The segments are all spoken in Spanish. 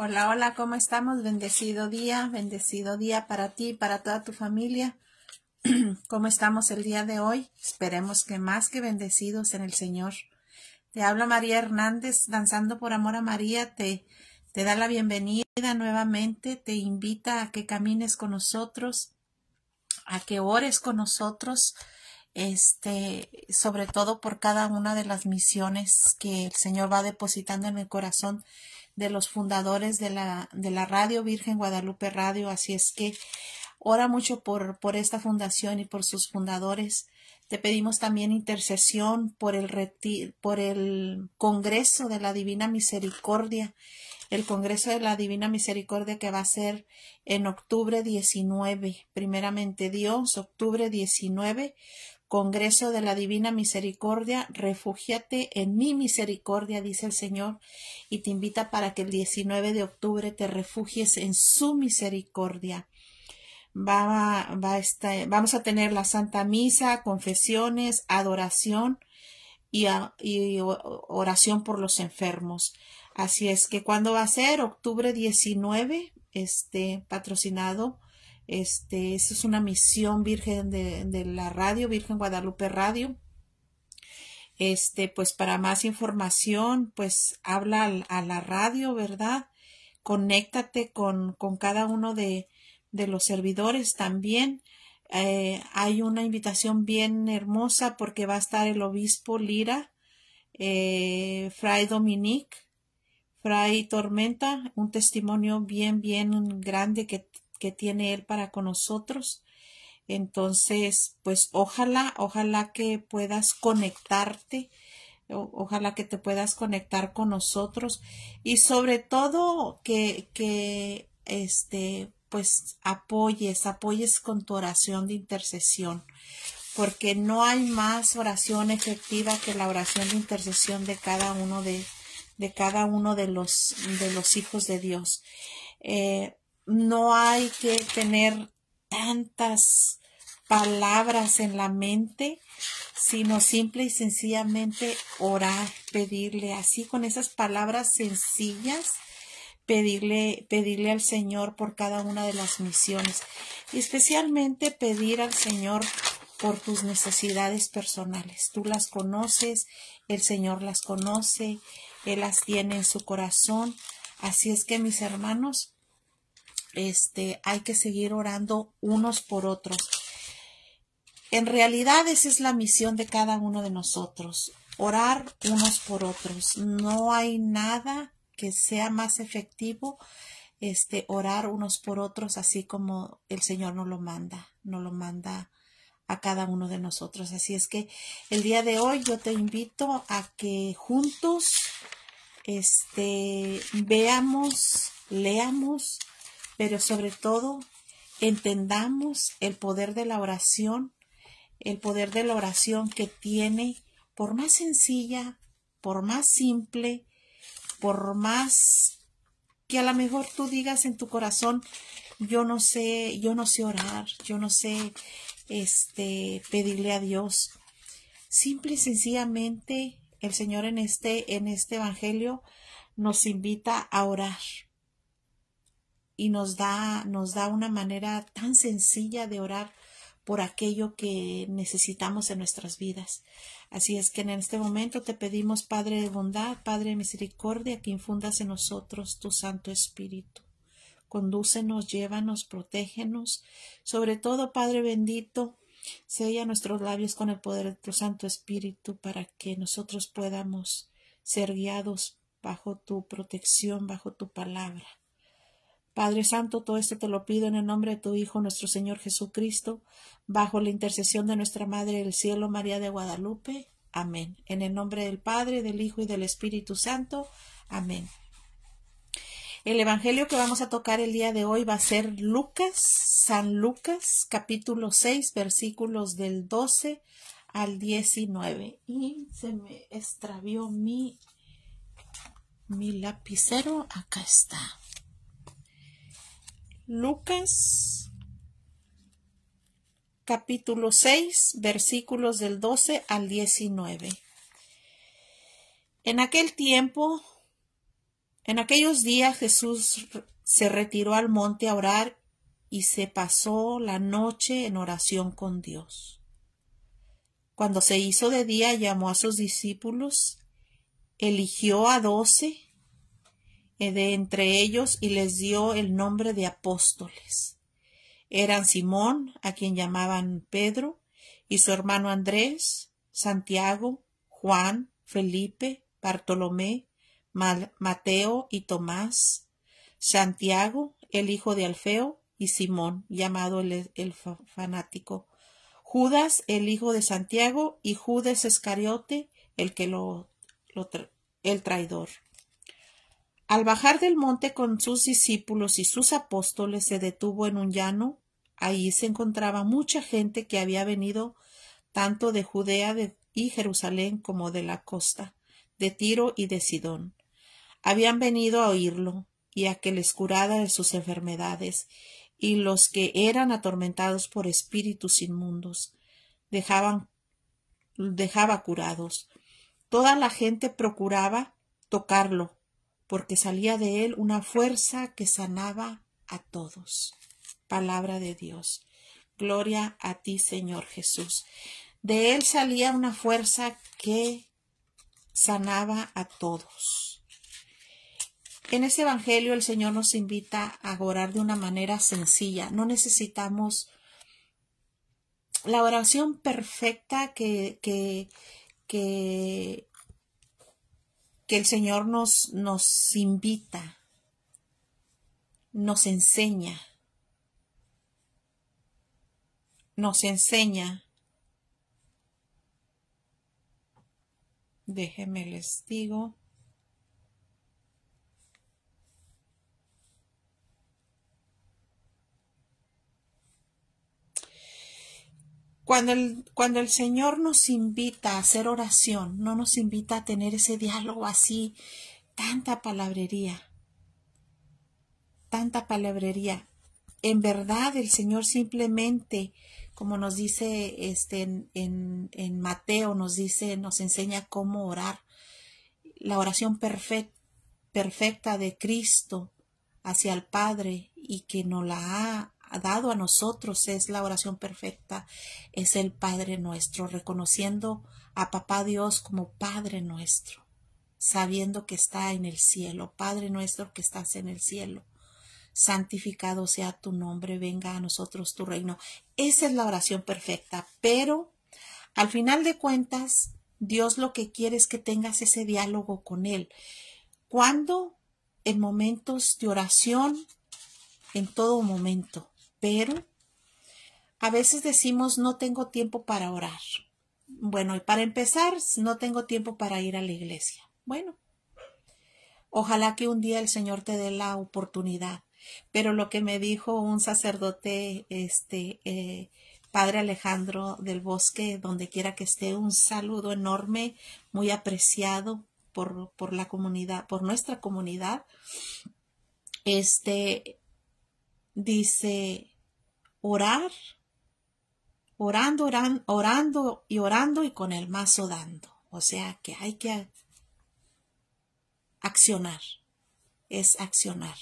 Hola, hola, ¿cómo estamos? Bendecido día, bendecido día para ti, y para toda tu familia. ¿Cómo estamos el día de hoy? Esperemos que más que bendecidos en el Señor. Te habla María Hernández, Danzando por Amor a María, te, te da la bienvenida nuevamente, te invita a que camines con nosotros, a que ores con nosotros, este, sobre todo por cada una de las misiones que el Señor va depositando en el corazón de los fundadores de la, de la radio Virgen Guadalupe Radio, así es que ora mucho por, por esta fundación y por sus fundadores. Te pedimos también intercesión por el, reti por el Congreso de la Divina Misericordia, el Congreso de la Divina Misericordia que va a ser en octubre 19, primeramente Dios, octubre 19. Congreso de la Divina Misericordia, refúgiate en mi misericordia, dice el Señor, y te invita para que el 19 de octubre te refugies en su misericordia. Va, va estar, vamos a tener la Santa Misa, confesiones, adoración y, oración por los enfermos. Así es que, cuando va a ser? Octubre 19, este, patrocinado este, es una misión virgen de, la radio, Virgen Guadalupe Radio. Este, pues para más información, pues habla a la radio, ¿verdad? Conéctate con, cada uno de, los servidores también. Eh, hay una invitación bien hermosa porque va a estar el obispo Lira, eh, Fray Dominique, Fray Tormenta, un testimonio bien, bien grande que, que tiene Él para con nosotros. Entonces, pues ojalá, ojalá que puedas conectarte, ojalá que te puedas conectar con nosotros y sobre todo que, que este, pues apoyes, apoyes con tu oración de intercesión, porque no hay más oración efectiva que la oración de intercesión de cada uno de, de cada uno de los, de los hijos de Dios. Eh, no hay que tener tantas palabras en la mente, sino simple y sencillamente orar, pedirle así con esas palabras sencillas, pedirle, pedirle al Señor por cada una de las misiones y especialmente pedir al Señor por tus necesidades personales. Tú las conoces, el Señor las conoce, Él las tiene en su corazón. Así es que mis hermanos, este, hay que seguir orando unos por otros. En realidad esa es la misión de cada uno de nosotros, orar unos por otros. No hay nada que sea más efectivo este orar unos por otros así como el Señor nos lo manda, nos lo manda a cada uno de nosotros. Así es que el día de hoy yo te invito a que juntos este veamos, leamos pero sobre todo entendamos el poder de la oración, el poder de la oración que tiene, por más sencilla, por más simple, por más que a lo mejor tú digas en tu corazón, yo no sé, yo no sé orar, yo no sé este pedirle a Dios. Simple y sencillamente el Señor en este en este evangelio nos invita a orar y nos da, nos da una manera tan sencilla de orar por aquello que necesitamos en nuestras vidas. Así es que en este momento te pedimos, Padre de bondad, Padre de misericordia, que infundas en nosotros tu Santo Espíritu. Condúcenos, llévanos, protégenos. Sobre todo, Padre bendito, sella nuestros labios con el poder de tu Santo Espíritu para que nosotros podamos ser guiados bajo tu protección, bajo tu palabra. Padre Santo, todo esto te lo pido en el nombre de tu Hijo, nuestro Señor Jesucristo, bajo la intercesión de nuestra Madre del Cielo, María de Guadalupe. Amén. En el nombre del Padre, del Hijo y del Espíritu Santo. Amén. El Evangelio que vamos a tocar el día de hoy va a ser Lucas, San Lucas, capítulo 6, versículos del 12 al 19. Y se me extravió mi, mi lapicero. Acá está. Lucas capítulo 6 versículos del 12 al 19. En aquel tiempo, en aquellos días Jesús se retiró al monte a orar y se pasó la noche en oración con Dios. Cuando se hizo de día llamó a sus discípulos, eligió a doce eh, de entre ellos y les dio el nombre de apóstoles. Eran Simón, a quien llamaban Pedro, y su hermano Andrés, Santiago, Juan, Felipe, Bartolomé, Mateo y Tomás, Santiago, el hijo de Alfeo, y Simón, llamado el, fanático, Judas, el hijo de Santiago, y Judas escariote el que lo, el traidor. Al bajar del monte con sus discípulos y sus apóstoles se detuvo en un llano. Ahí se encontraba mucha gente que había venido tanto de Judea y Jerusalén como de la costa, de Tiro y de Sidón. Habían venido a oírlo y a que les curara de sus enfermedades, y los que eran atormentados por espíritus inmundos dejaban, dejaba curados. Toda la gente procuraba tocarlo porque salía de él una fuerza que sanaba a todos. Palabra de Dios. Gloria a ti, Señor Jesús. De él salía una fuerza que sanaba a todos. En ese Evangelio el Señor nos invita a orar de una manera sencilla. No necesitamos la oración perfecta que, que, que que el Señor nos, nos invita, nos enseña, nos enseña. déjeme les digo. Cuando el, cuando el Señor nos invita a hacer oración, no nos invita a tener ese diálogo así, tanta palabrería, tanta palabrería. En verdad, el Señor simplemente, como nos dice este, en, Mateo, nos dice, nos enseña cómo orar. La oración perfect, perfecta de Cristo hacia el Padre y que no la ha dado a nosotros es la oración perfecta, es el Padre nuestro, reconociendo a Papá Dios como Padre nuestro, sabiendo que está en el cielo, Padre nuestro que estás en el cielo. Santificado sea tu nombre, venga a nosotros tu reino. Esa es la oración perfecta, pero al final de cuentas, Dios lo que quiere es que tengas ese diálogo con Él. Cuando en momentos de oración, en todo momento pero a veces decimos no tengo tiempo para orar. Bueno, y para empezar, no tengo tiempo para ir a la iglesia. Bueno, ojalá que un día el Señor te dé la oportunidad. Pero lo que me dijo un sacerdote, este, eh, Padre Alejandro del Bosque, donde quiera que esté, un saludo enorme, muy apreciado por, por la comunidad, por nuestra comunidad. Este, dice orar, orando, orando, orando y orando y con el mazo dando. O sea que hay que accionar, es accionar.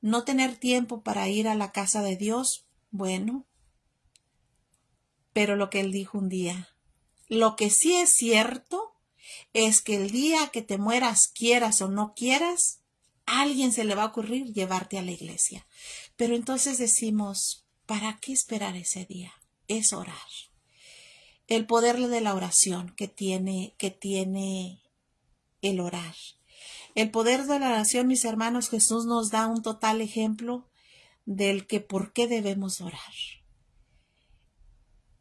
No tener tiempo para ir a la casa de Dios, bueno, pero lo que él dijo un día, lo que sí es cierto es que el día que te mueras, quieras o no quieras, a alguien se le va a ocurrir llevarte a la iglesia. Pero entonces decimos, ¿para qué esperar ese día? Es orar. El poder de la oración que tiene, que tiene el orar. El poder de la oración, mis hermanos, Jesús nos da un total ejemplo del que por qué debemos orar.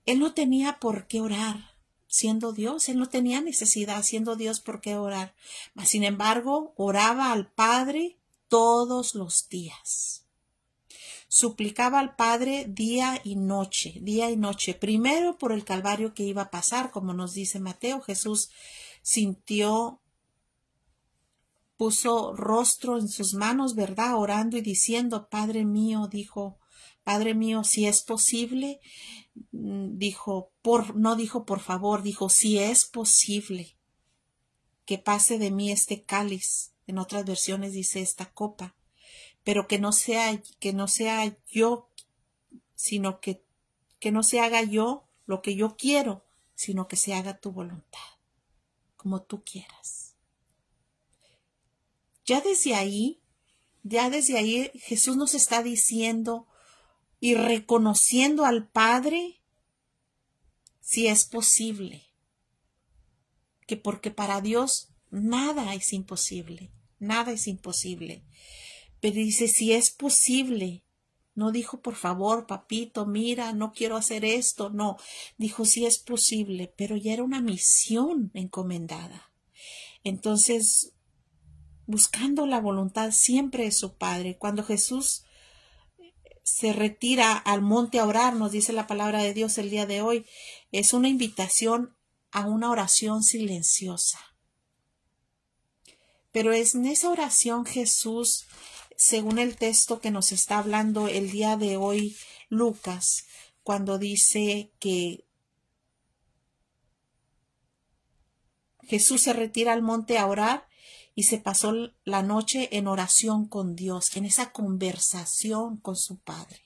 Él no tenía por qué orar siendo Dios, él no tenía necesidad siendo Dios por qué orar. sin embargo, oraba al Padre todos los días suplicaba al Padre día y noche, día y noche, primero por el calvario que iba a pasar, como nos dice Mateo, Jesús sintió, puso rostro en sus manos, ¿verdad? Orando y diciendo, Padre mío, dijo, Padre mío, si es posible, mm, dijo, por, no dijo por favor, dijo, si es posible que pase de mí este cáliz. En otras versiones dice esta copa pero que no sea, que no sea yo, sino que, que no se haga yo lo que yo quiero, sino que se haga tu voluntad, como tú quieras. Ya desde ahí, ya desde ahí Jesús nos está diciendo y reconociendo al Padre si es posible, que porque para Dios nada es imposible, nada es imposible. Pero dice, si es posible. No dijo, por favor, papito, mira, no quiero hacer esto. No, dijo, si es posible, pero ya era una misión encomendada. Entonces, buscando la voluntad siempre de su Padre, cuando Jesús eh, se retira al monte a orar, nos dice la palabra de Dios el día de hoy, es una invitación a una oración silenciosa. Pero es en esa oración Jesús según el texto que nos está hablando el día de hoy Lucas, cuando dice que Jesús se retira al monte a orar y se pasó la noche en oración con Dios, en esa conversación con su Padre,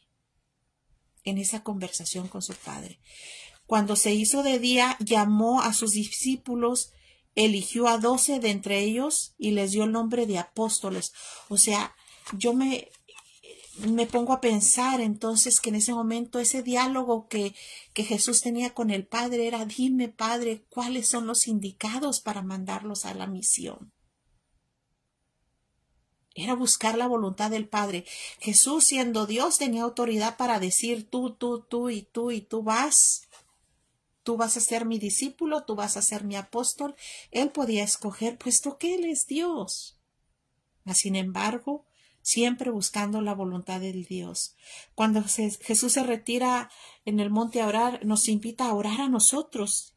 en esa conversación con su Padre. Cuando se hizo de día, llamó a sus discípulos, eligió a doce de entre ellos y les dio el nombre de apóstoles. O sea, yo me, me pongo a pensar entonces que en ese momento ese diálogo que, que Jesús tenía con el Padre era, dime Padre, ¿cuáles son los indicados para mandarlos a la misión? Era buscar la voluntad del Padre. Jesús, siendo Dios, tenía autoridad para decir tú, tú, tú y tú y tú vas. Tú vas a ser mi discípulo, tú vas a ser mi apóstol. Él podía escoger, puesto que Él es Dios. sin embargo, siempre buscando la voluntad del Dios. Cuando Jesús se retira en el monte a orar, nos invita a orar a nosotros.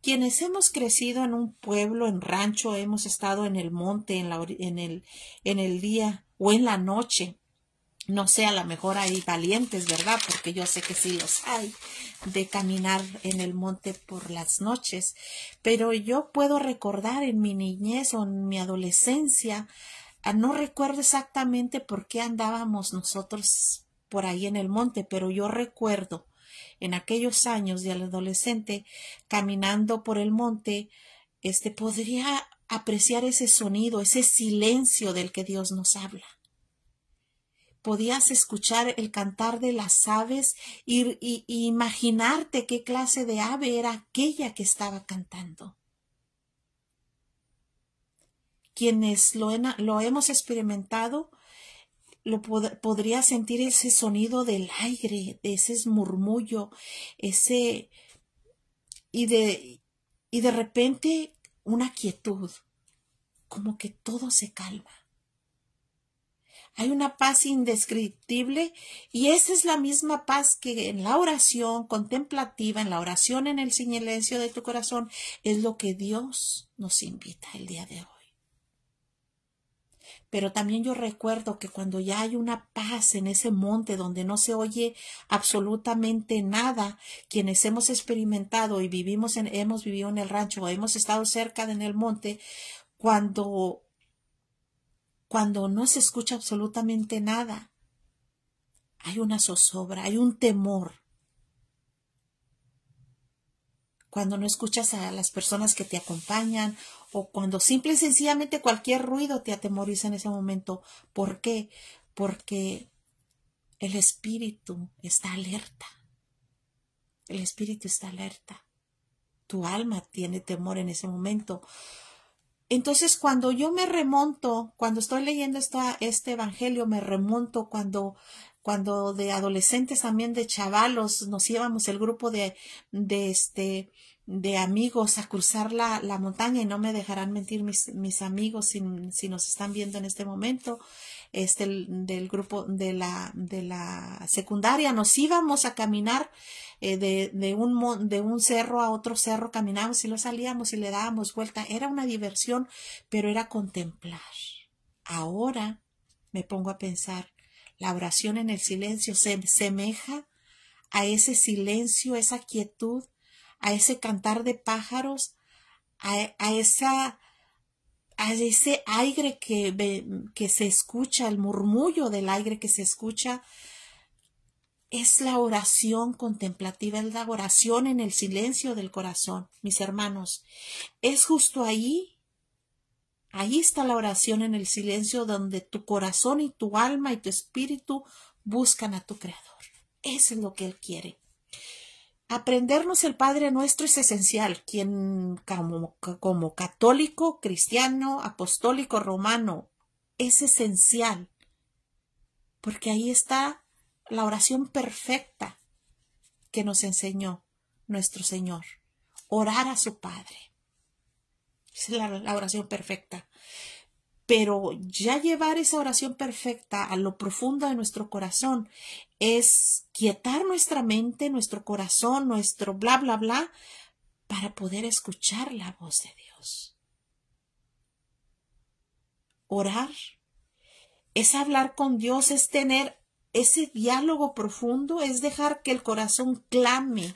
Quienes hemos crecido en un pueblo, en rancho, hemos estado en el monte, en, en, el, en el día o en la noche, no sé, a lo mejor hay valientes, ¿verdad? Porque yo sé que sí los hay, de caminar en el monte por las noches. Pero yo puedo recordar en mi niñez o en mi adolescencia Ah, no recuerdo exactamente por qué andábamos nosotros por ahí en el monte, pero yo recuerdo en aquellos años de adolescente caminando por el monte, este podría apreciar ese sonido, ese silencio del que Dios nos habla. Podías escuchar el cantar de las aves e y imaginarte qué clase de ave era aquella que estaba cantando quienes lo, hemos experimentado, lo podría sentir ese sonido del aire, de ese murmullo, ese y de y de repente una quietud, como que todo se calma. Hay una paz indescriptible y esa es la misma paz que en la oración contemplativa, en la oración en el silencio de tu corazón, es lo que Dios nos invita el día de hoy. Pero también yo recuerdo que cuando ya hay una paz en ese monte donde no se oye absolutamente nada, quienes hemos experimentado y vivimos en, hemos vivido en el rancho o hemos estado cerca de en el monte, cuando cuando no se escucha absolutamente nada, hay una zozobra, hay un temor cuando no escuchas a las personas que te acompañan o cuando simple y sencillamente cualquier ruido te atemoriza en ese momento. ¿Por qué? Porque el espíritu está alerta. El espíritu está alerta. Tu alma tiene temor en ese momento. Entonces, cuando yo me remonto, cuando estoy leyendo esta, este evangelio, me remonto cuando cuando de adolescentes también de chavalos nos íbamos el grupo de, de este de amigos a cruzar la, montaña y no me dejarán mentir mis, mis amigos si, nos están viendo en este momento este del grupo de la de la secundaria nos íbamos a caminar eh, de, de, un de un cerro a otro cerro caminábamos y lo salíamos y le dábamos vuelta era una diversión pero era contemplar ahora me pongo a pensar la oración en el silencio se semeja a ese silencio, esa quietud, a ese cantar de pájaros, a, esa, a ese aire que, que se escucha, el murmullo del aire que se escucha. Es la oración contemplativa, es la oración en el silencio del corazón, mis hermanos. Es justo ahí Ahí está la oración en el silencio donde tu corazón y tu alma y tu espíritu buscan a tu Creador. Eso es lo que Él quiere. Aprendernos el Padre Nuestro es esencial. Quien como, como católico, cristiano, apostólico, romano, es esencial. Porque ahí está la oración perfecta que nos enseñó nuestro Señor. Orar a su Padre es la, la oración perfecta. Pero ya llevar esa oración perfecta a lo profundo de nuestro corazón es quietar nuestra mente, nuestro corazón, nuestro bla, bla, bla, para poder escuchar la voz de Dios. Orar es hablar con Dios, es tener ese diálogo profundo, es dejar que el corazón clame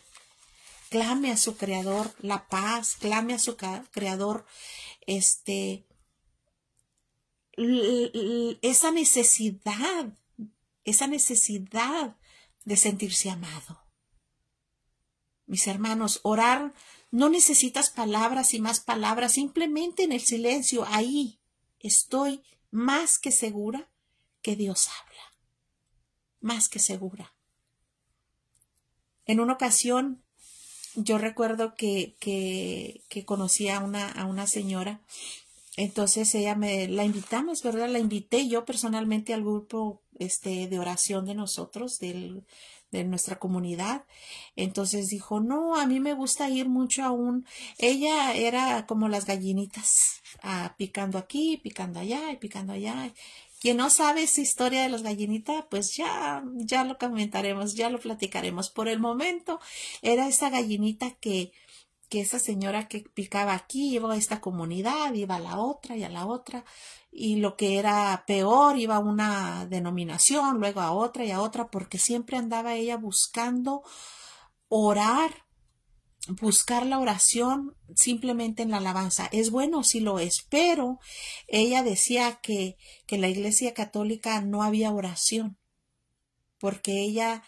clame a su creador la paz, clame a su creador este esa necesidad, esa necesidad de sentirse amado. Mis hermanos, orar no necesitas palabras y más palabras, simplemente en el silencio, ahí estoy más que segura que Dios habla, más que segura. En una ocasión yo recuerdo que, que, que conocí a una, a una señora, entonces ella me, la invitamos, ¿verdad? La invité yo personalmente al grupo este, de oración de nosotros, del, de nuestra comunidad. Entonces dijo, no, a mí me gusta ir mucho aún. Ella era como las gallinitas, ah, picando aquí, picando allá y picando allá. Quien no sabe esa historia de las gallinitas, pues ya, ya lo comentaremos, ya lo platicaremos. Por el momento, era esa gallinita que, que esa señora que picaba aquí iba a esta comunidad, iba a la otra y a la otra, y lo que era peor iba a una denominación, luego a otra y a otra, porque siempre andaba ella buscando orar buscar la oración simplemente en la alabanza. Es bueno si lo es, pero ella decía que, que la Iglesia Católica no había oración, porque ella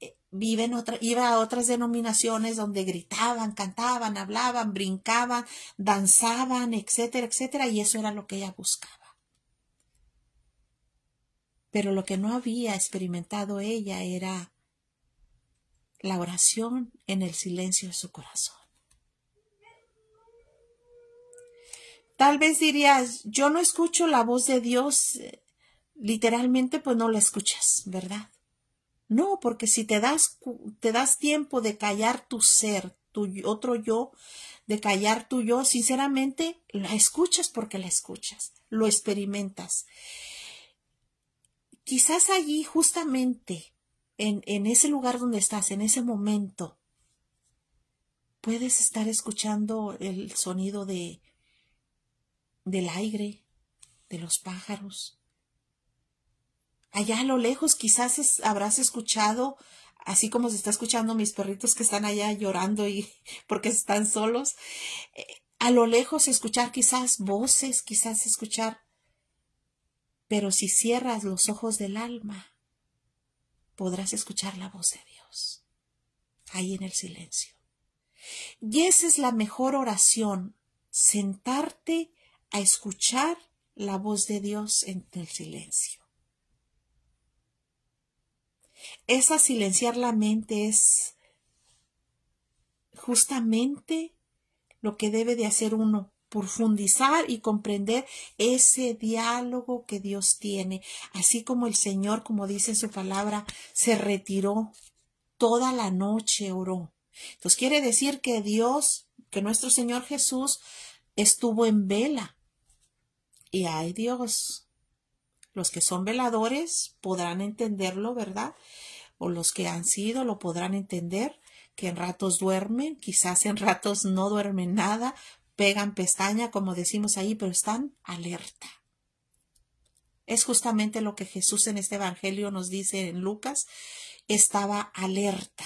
eh, vive en otra, iba a otras denominaciones donde gritaban, cantaban, hablaban, brincaban, danzaban, etcétera, etcétera, y eso era lo que ella buscaba. Pero lo que no había experimentado ella era la oración en el silencio de su corazón. Tal vez dirías, yo no escucho la voz de Dios, eh, literalmente pues no la escuchas, ¿verdad? No, porque si te das, te das tiempo de callar tu ser, tu otro yo, de callar tu yo, sinceramente la escuchas porque la escuchas, lo experimentas. Quizás allí justamente en, ese lugar donde estás, en ese momento, puedes estar escuchando el sonido de, del aire, de los pájaros. Allá a lo lejos quizás habrás escuchado, así como se está escuchando mis perritos que están allá llorando y porque están solos, eh, a lo lejos escuchar quizás voces, quizás escuchar, pero si cierras los ojos del alma, podrás escuchar la voz de Dios, ahí en el silencio. Y esa es la mejor oración, sentarte a escuchar la voz de Dios en el silencio. Esa silenciar la mente es justamente lo que debe de hacer uno profundizar y comprender ese diálogo que Dios tiene. Así como el Señor, como dice su palabra, se retiró toda la noche, oró. Entonces quiere decir que Dios, que nuestro Señor Jesús estuvo en vela. Y hay Dios, los que son veladores podrán entenderlo, ¿verdad? O los que han sido lo podrán entender, que en ratos duermen, quizás en ratos no duermen nada, pegan pestaña, como decimos ahí, pero están alerta. Es justamente lo que Jesús en este Evangelio nos dice en Lucas, estaba alerta.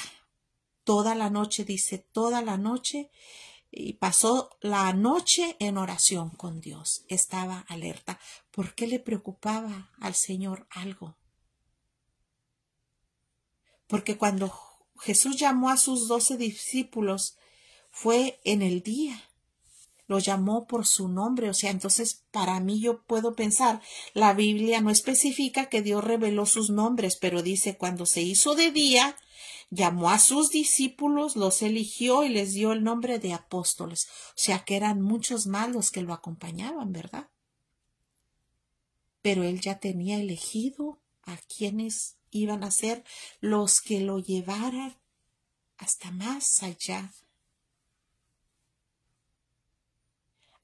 Toda la noche, dice, toda la noche, y pasó la noche en oración con Dios. Estaba alerta. ¿Por qué le preocupaba al Señor algo? Porque cuando Jesús llamó a sus doce discípulos fue en el día lo llamó por su nombre. O sea, entonces para mí yo puedo pensar, la Biblia no especifica que Dios reveló sus nombres, pero dice cuando se hizo de día, llamó a sus discípulos, los eligió y les dio el nombre de apóstoles. O sea que eran muchos más los que lo acompañaban, ¿verdad? Pero él ya tenía elegido a quienes iban a ser los que lo llevaran hasta más allá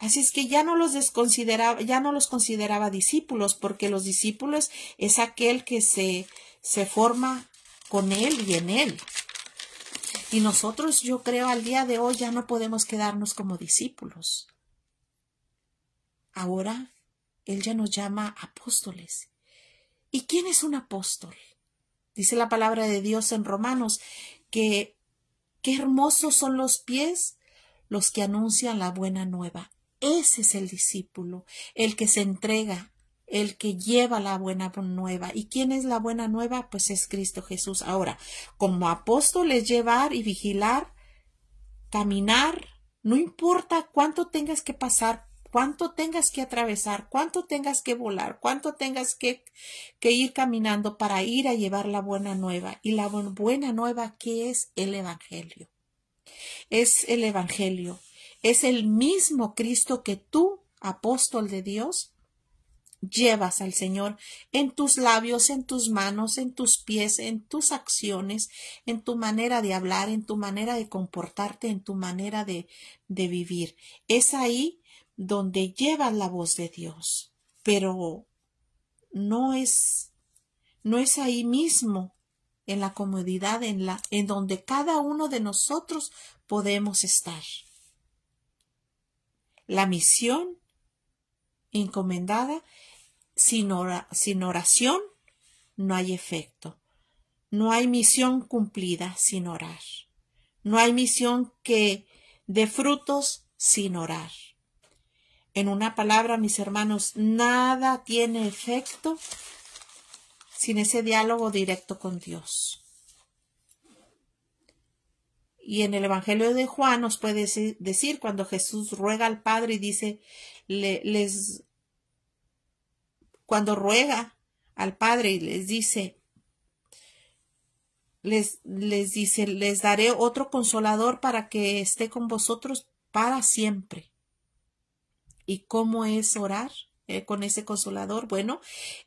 Así es que ya no los desconsideraba, ya no los consideraba discípulos, porque los discípulos es aquel que se, se forma con él y en él. Y nosotros, yo creo, al día de hoy ya no podemos quedarnos como discípulos. Ahora Él ya nos llama apóstoles. ¿Y quién es un apóstol? Dice la palabra de Dios en Romanos que qué hermosos son los pies los que anuncian la buena nueva. Ese es el discípulo, el que se entrega, el que lleva la buena nueva. ¿Y quién es la buena nueva? Pues es Cristo Jesús. Ahora, como apóstol es llevar y vigilar, caminar, no importa cuánto tengas que pasar, cuánto tengas que atravesar, cuánto tengas que volar, cuánto tengas que, que, ir caminando para ir a llevar la buena nueva. Y la buena nueva ¿qué es el Evangelio. Es el Evangelio. Es el mismo Cristo que tú, apóstol de Dios, llevas al Señor en tus labios, en tus manos, en tus pies, en tus acciones, en tu manera de hablar, en tu manera de comportarte, en tu manera de, vivir. Es ahí donde llevas la voz de Dios, pero no es no es ahí mismo en la comodidad en la en donde cada uno de nosotros podemos estar la misión encomendada, sin, oración no hay efecto. No hay misión cumplida sin orar. No hay misión que dé frutos sin orar. En una palabra, mis hermanos, nada tiene efecto sin ese diálogo directo con Dios. Y en el Evangelio de Juan nos puede decir cuando Jesús ruega al Padre y dice, les, cuando ruega al Padre y les dice, les, les dice, les daré otro consolador para que esté con vosotros para siempre. ¿Y cómo es orar? Eh, con ese consolador? Bueno,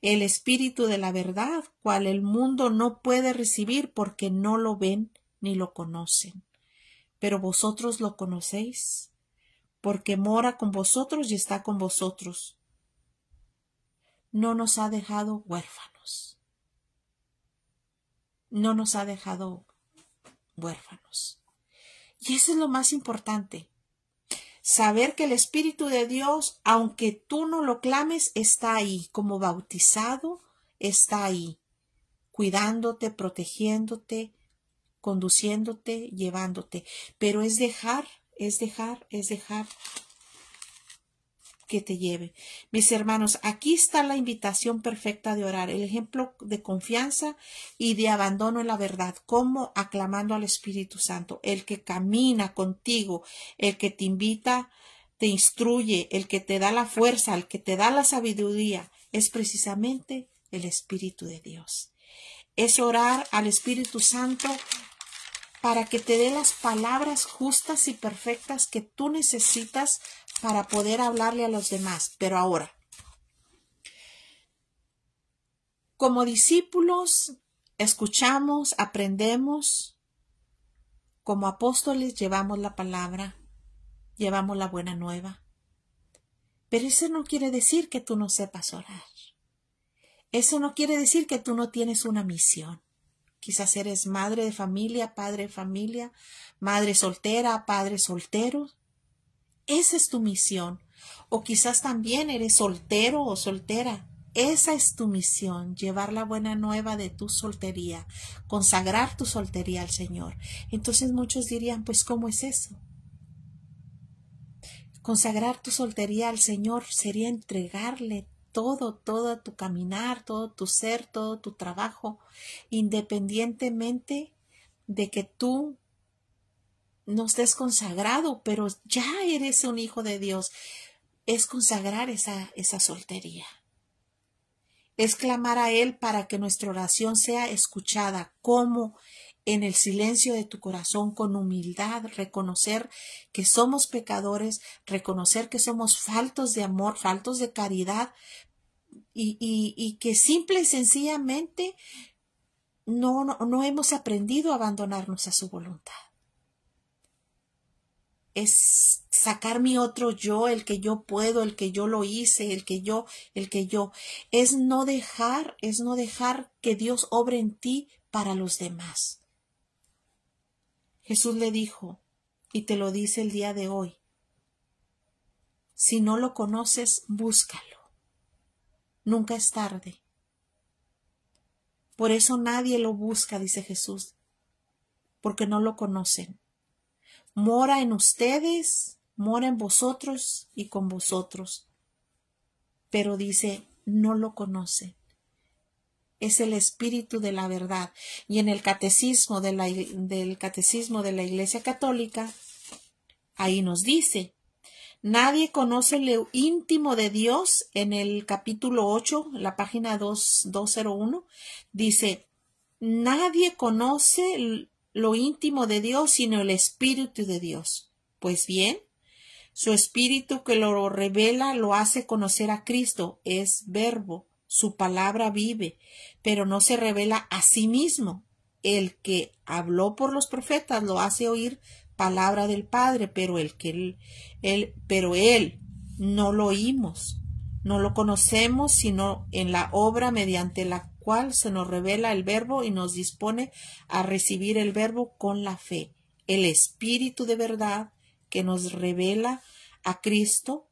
el Espíritu de la verdad, cual el mundo no puede recibir porque no lo ven ni lo conocen pero vosotros lo conocéis, porque mora con vosotros y está con vosotros. No nos ha dejado huérfanos. No nos ha dejado huérfanos. Y eso es lo más importante. Saber que el Espíritu de Dios, aunque tú no lo clames, está ahí, como bautizado, está ahí, cuidándote, protegiéndote, conduciéndote, llevándote, pero es dejar, es dejar, es dejar que te lleve. Mis hermanos, aquí está la invitación perfecta de orar, el ejemplo de confianza y de abandono en la verdad, como aclamando al Espíritu Santo, el que camina contigo, el que te invita, te instruye, el que te da la fuerza, el que te da la sabiduría, es precisamente el Espíritu de Dios es orar al Espíritu Santo para que te dé las palabras justas y perfectas que tú necesitas para poder hablarle a los demás. Pero ahora, como discípulos, escuchamos, aprendemos, como apóstoles llevamos la palabra, llevamos la buena nueva. Pero eso no quiere decir que tú no sepas orar. Eso no quiere decir que tú no tienes una misión. Quizás eres madre de familia, padre de familia, madre soltera, padre soltero. Esa es tu misión. O quizás también eres soltero o soltera. Esa es tu misión, llevar la buena nueva de tu soltería, consagrar tu soltería al Señor. Entonces muchos dirían, pues ¿cómo es eso? Consagrar tu soltería al Señor sería entregarle todo, todo tu caminar, todo tu ser, todo tu trabajo, independientemente de que tú no estés consagrado, pero ya eres un hijo de Dios, es consagrar esa, esa soltería. Es clamar a Él para que nuestra oración sea escuchada, como en el silencio de tu corazón, con humildad, reconocer que somos pecadores, reconocer que somos faltos de amor, faltos de caridad, y, que simple y sencillamente no, no hemos aprendido a abandonarnos a su voluntad. Es sacar mi otro yo, el que yo puedo, el que yo lo hice, el que yo, el que yo. Es no dejar, es no dejar que Dios obre en ti para los demás. Jesús le dijo, y te lo dice el día de hoy, si no lo conoces, búscalo. Nunca es tarde. Por eso nadie lo busca, dice Jesús, porque no lo conocen. Mora en ustedes, mora en vosotros y con vosotros. Pero dice, no lo conocen. Es el espíritu de la verdad. Y en el catecismo de la, del catecismo de la Iglesia Católica, ahí nos dice, Nadie conoce lo íntimo de Dios en el capítulo 8, la página cero 201. Dice, nadie conoce lo íntimo de Dios sino el Espíritu de Dios. Pues bien, su Espíritu que lo revela lo hace conocer a Cristo, es verbo, su palabra vive, pero no se revela a sí mismo. El que habló por los profetas lo hace oír palabra del Padre, pero el que él, él, pero él no lo oímos, no lo conocemos, sino en la obra mediante la cual se nos revela el verbo y nos dispone a recibir el verbo con la fe, el espíritu de verdad que nos revela a Cristo.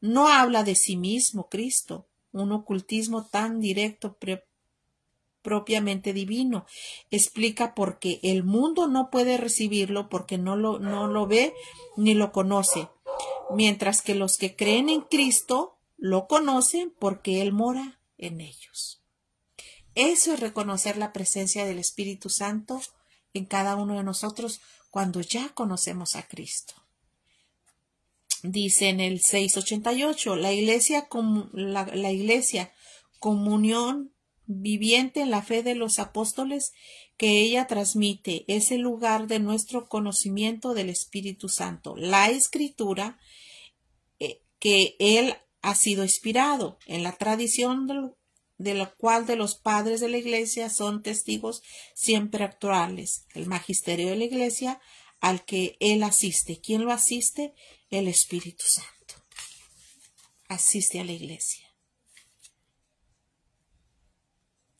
No habla de sí mismo Cristo, un ocultismo tan directo propiamente divino. Explica por qué el mundo no puede recibirlo porque no lo, no lo ve ni lo conoce, mientras que los que creen en Cristo lo conocen porque Él mora en ellos. Eso es reconocer la presencia del Espíritu Santo en cada uno de nosotros cuando ya conocemos a Cristo. Dice en el 688, la iglesia, la iglesia comunión viviente en la fe de los apóstoles que ella transmite es el lugar de nuestro conocimiento del Espíritu Santo. La escritura eh, que él ha sido inspirado en la tradición de la cual de los padres de la Iglesia son testigos siempre actuales, el magisterio de la Iglesia al que él asiste. ¿Quién lo asiste? El Espíritu Santo. Asiste a la Iglesia.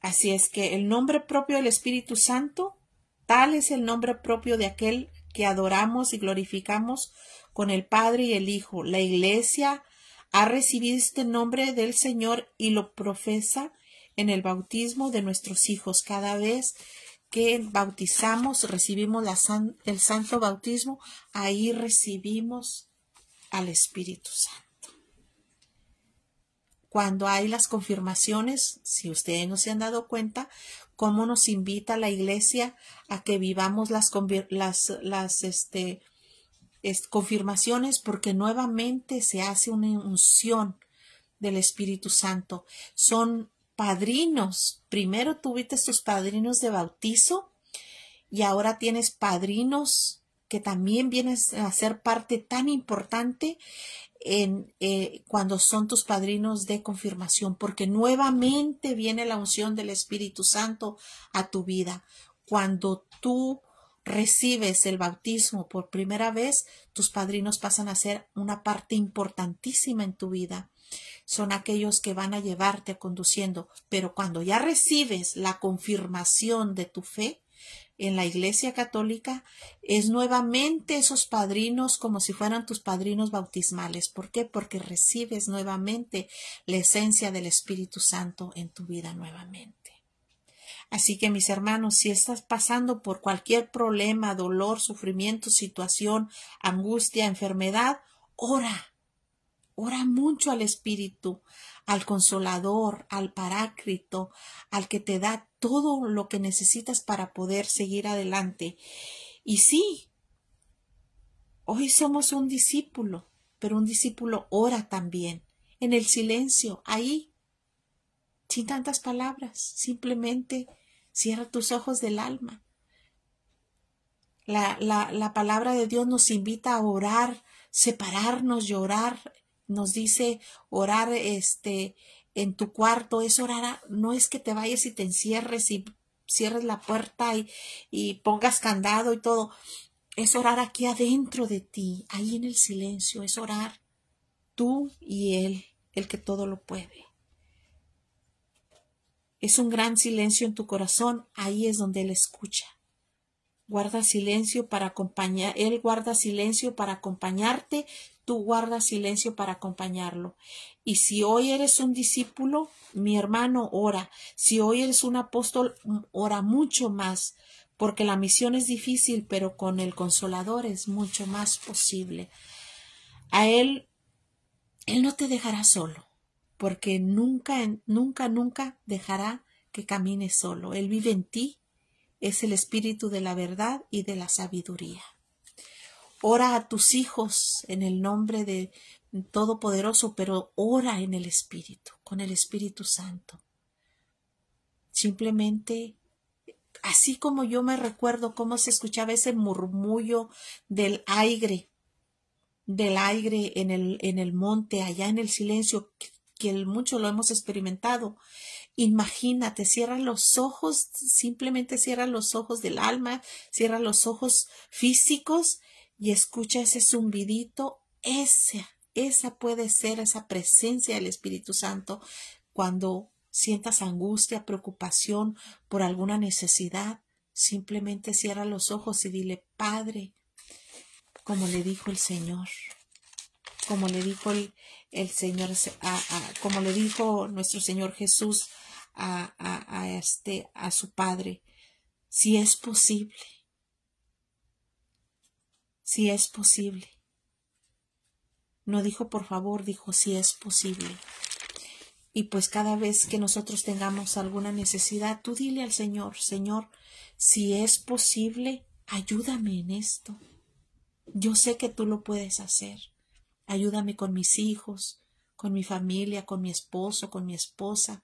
Así es que el nombre propio del Espíritu Santo, tal es el nombre propio de aquel que adoramos y glorificamos con el Padre y el Hijo. La Iglesia ha recibido este nombre del Señor y lo profesa en el bautismo de nuestros hijos. Cada vez que bautizamos, recibimos el santo bautismo, ahí recibimos al Espíritu Santo cuando hay las confirmaciones, si ustedes no se han dado cuenta, cómo nos invita la iglesia a que vivamos las, las, este, confirmaciones porque nuevamente se hace una unción del Espíritu Santo. Son padrinos. Primero tuviste tus padrinos de bautizo y ahora tienes padrinos que también vienes a ser parte tan importante en, eh, cuando son tus padrinos de confirmación, porque nuevamente viene la unción del Espíritu Santo a tu vida. Cuando tú recibes el bautismo por primera vez, tus padrinos pasan a ser una parte importantísima en tu vida. Son aquellos que van a llevarte conduciendo, pero cuando ya recibes la confirmación de tu fe, en la Iglesia Católica es nuevamente esos padrinos como si fueran tus padrinos bautismales. ¿Por qué? Porque recibes nuevamente la esencia del Espíritu Santo en tu vida nuevamente. Así que mis hermanos, si estás pasando por cualquier problema, dolor, sufrimiento, situación, angustia, enfermedad, ora. Ora mucho al Espíritu, al Consolador, al parácrito al que te da todo lo que necesitas para poder seguir adelante. Y sí, hoy somos un discípulo, pero un discípulo ora también, en el silencio, ahí, sin tantas palabras, simplemente cierra tus ojos del alma. La, palabra de Dios nos invita a orar, separarnos, llorar, nos dice orar este en tu cuarto, es orar, no es que te vayas y te encierres y cierres la puerta y, pongas candado y todo, es orar aquí adentro de ti, ahí en el silencio, es orar tú y Él, el que todo lo puede. Es un gran silencio en tu corazón, ahí es donde Él escucha guarda silencio para acompañar, él guarda silencio para acompañarte, tú guardas silencio para acompañarlo. Y si hoy eres un discípulo, mi hermano, ora. Si hoy eres un apóstol, ora mucho más, porque la misión es difícil, pero con el consolador es mucho más posible. A él, él no te dejará solo, porque nunca, nunca, nunca dejará que camines solo. Él vive en ti es el espíritu de la verdad y de la sabiduría. Ora a tus hijos en el nombre de Todopoderoso, pero ora en el Espíritu, con el Espíritu Santo. Simplemente, así como yo me recuerdo cómo se escuchaba ese murmullo del aire, del aire en el, en el monte, allá en el silencio, que, que mucho lo hemos experimentado, Imagínate, cierra los ojos, simplemente cierra los ojos del alma, cierra los ojos físicos y escucha ese zumbidito. Esa, esa puede ser esa presencia del Espíritu Santo cuando sientas angustia, preocupación por alguna necesidad. Simplemente cierra los ojos y dile, Padre, como le dijo el Señor, como le dijo el, Señor, como le dijo nuestro Señor Jesús a, este, a su padre, si es posible, si es posible. No dijo por favor, dijo si es posible. Y pues cada vez que nosotros tengamos alguna necesidad, tú dile al Señor, Señor, si es posible, ayúdame en esto. Yo sé que tú lo puedes hacer. Ayúdame con mis hijos, con mi familia, con mi esposo, con mi esposa,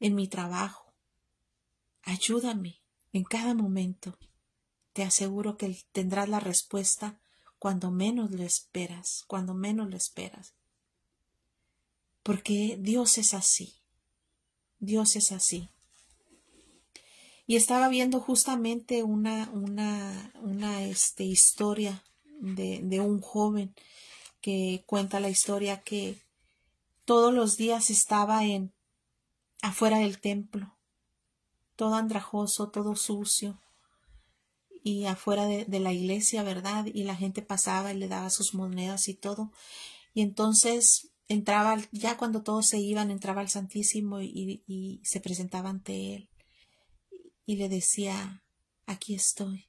en mi trabajo. Ayúdame en cada momento. Te aseguro que tendrás la respuesta cuando menos lo esperas, cuando menos lo esperas. Porque Dios es así. Dios es así. Y estaba viendo justamente una, una, una este, historia de, de un joven que cuenta la historia que todos los días estaba en afuera del templo, todo andrajoso, todo sucio, y afuera de, la iglesia, ¿verdad? Y la gente pasaba y le daba sus monedas y todo. Y entonces entraba, ya cuando todos se iban, entraba al Santísimo y, y se presentaba ante él y le decía, aquí estoy.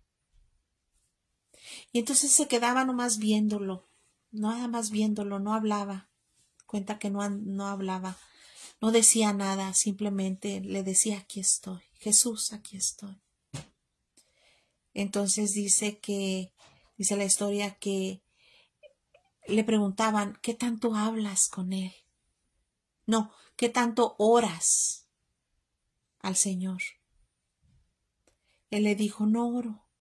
Y entonces se quedaba nomás viéndolo, nada más viéndolo, no hablaba. Cuenta que no, no hablaba. No decía nada, simplemente le decía, aquí estoy, Jesús, aquí estoy. Entonces dice que, dice la historia que le preguntaban, ¿qué tanto hablas con Él? No, ¿qué tanto oras al Señor? Él le dijo, no oro,